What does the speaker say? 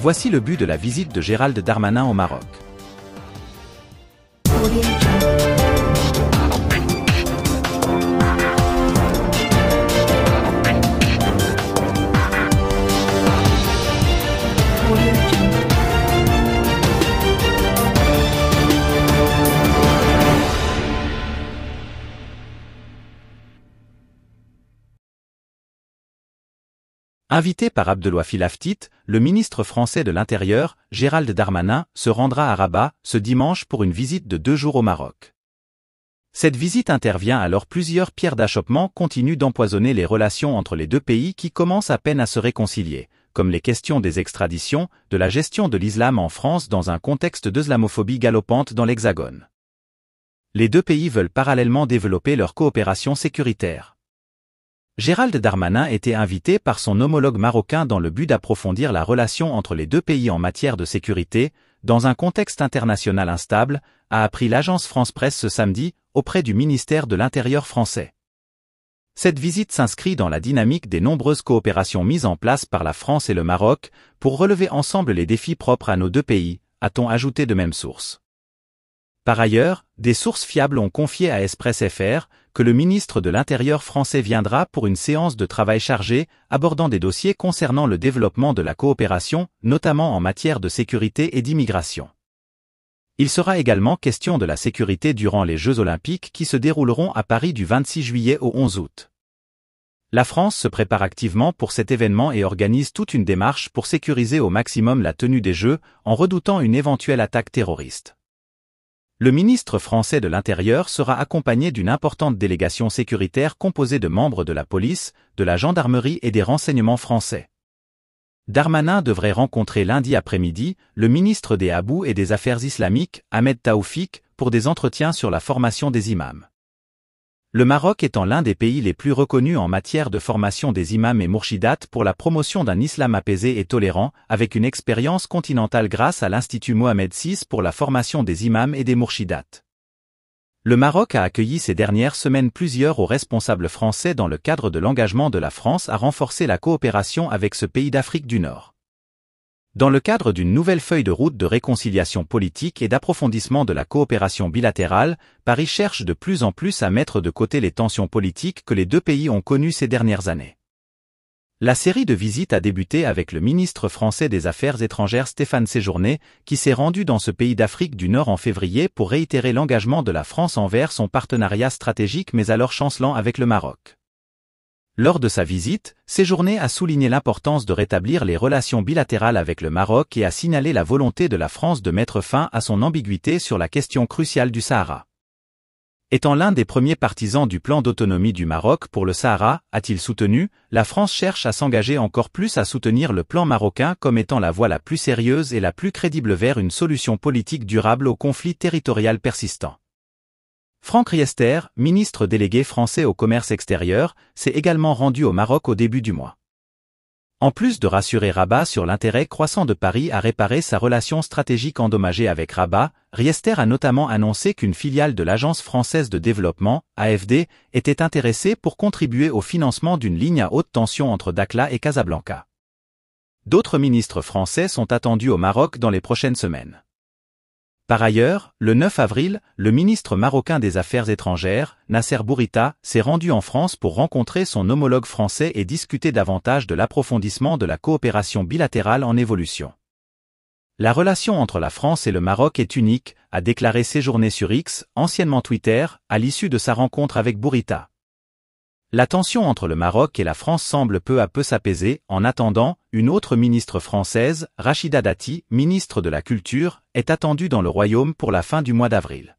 Voici le but de la visite de Gérald Darmanin au Maroc. Invité par Abdelouafi Laftit, le ministre français de l'Intérieur, Gérald Darmanin, se rendra à Rabat ce dimanche pour une visite de deux jours au Maroc. Cette visite intervient alors plusieurs pierres d'achoppement continuent d'empoisonner les relations entre les deux pays qui commencent à peine à se réconcilier, comme les questions des extraditions, de la gestion de l'islam en France dans un contexte d'islamophobie galopante dans l'Hexagone. Les deux pays veulent parallèlement développer leur coopération sécuritaire. Gérald Darmanin était invité par son homologue marocain dans le but d'approfondir la relation entre les deux pays en matière de sécurité, dans un contexte international instable, a appris l'agence France-Presse ce samedi, auprès du ministère de l'Intérieur français. Cette visite s'inscrit dans la dynamique des nombreuses coopérations mises en place par la France et le Maroc pour relever ensemble les défis propres à nos deux pays, a-t-on ajouté de même source. Par ailleurs, des sources fiables ont confié à Express FR que le ministre de l'Intérieur français viendra pour une séance de travail chargée abordant des dossiers concernant le développement de la coopération, notamment en matière de sécurité et d'immigration. Il sera également question de la sécurité durant les Jeux olympiques qui se dérouleront à Paris du 26 juillet au 11 août. La France se prépare activement pour cet événement et organise toute une démarche pour sécuriser au maximum la tenue des Jeux en redoutant une éventuelle attaque terroriste le ministre français de l'Intérieur sera accompagné d'une importante délégation sécuritaire composée de membres de la police, de la gendarmerie et des renseignements français. Darmanin devrait rencontrer lundi après-midi le ministre des Habous et des Affaires islamiques, Ahmed Taoufik, pour des entretiens sur la formation des imams. Le Maroc étant l'un des pays les plus reconnus en matière de formation des imams et mourchidates pour la promotion d'un islam apaisé et tolérant, avec une expérience continentale grâce à l'Institut Mohamed VI pour la formation des imams et des mourchidates. Le Maroc a accueilli ces dernières semaines plusieurs hauts responsables français dans le cadre de l'engagement de la France à renforcer la coopération avec ce pays d'Afrique du Nord dans le cadre d'une nouvelle feuille de route de réconciliation politique et d'approfondissement de la coopération bilatérale, Paris cherche de plus en plus à mettre de côté les tensions politiques que les deux pays ont connues ces dernières années. La série de visites a débuté avec le ministre français des Affaires étrangères Stéphane Séjourné, qui s'est rendu dans ce pays d'Afrique du Nord en février pour réitérer l'engagement de la France envers son partenariat stratégique mais alors chancelant avec le Maroc. Lors de sa visite, Séjourné a souligné l'importance de rétablir les relations bilatérales avec le Maroc et a signalé la volonté de la France de mettre fin à son ambiguïté sur la question cruciale du Sahara. Étant l'un des premiers partisans du plan d'autonomie du Maroc pour le Sahara, a-t-il soutenu, la France cherche à s'engager encore plus à soutenir le plan marocain comme étant la voie la plus sérieuse et la plus crédible vers une solution politique durable au conflit territorial persistant. Franck Riester, ministre délégué français au commerce extérieur, s'est également rendu au Maroc au début du mois. En plus de rassurer Rabat sur l'intérêt croissant de Paris à réparer sa relation stratégique endommagée avec Rabat, Riester a notamment annoncé qu'une filiale de l'Agence française de développement, AFD, était intéressée pour contribuer au financement d'une ligne à haute tension entre Dakla et Casablanca. D'autres ministres français sont attendus au Maroc dans les prochaines semaines. Par ailleurs, le 9 avril, le ministre marocain des Affaires étrangères, Nasser Bourita, s'est rendu en France pour rencontrer son homologue français et discuter davantage de l'approfondissement de la coopération bilatérale en évolution. La relation entre la France et le Maroc est unique, a déclaré Séjourné sur X, anciennement Twitter, à l'issue de sa rencontre avec Bourita. La tension entre le Maroc et la France semble peu à peu s'apaiser, en attendant, une autre ministre française, Rachida Dati, ministre de la Culture, est attendue dans le Royaume pour la fin du mois d'avril.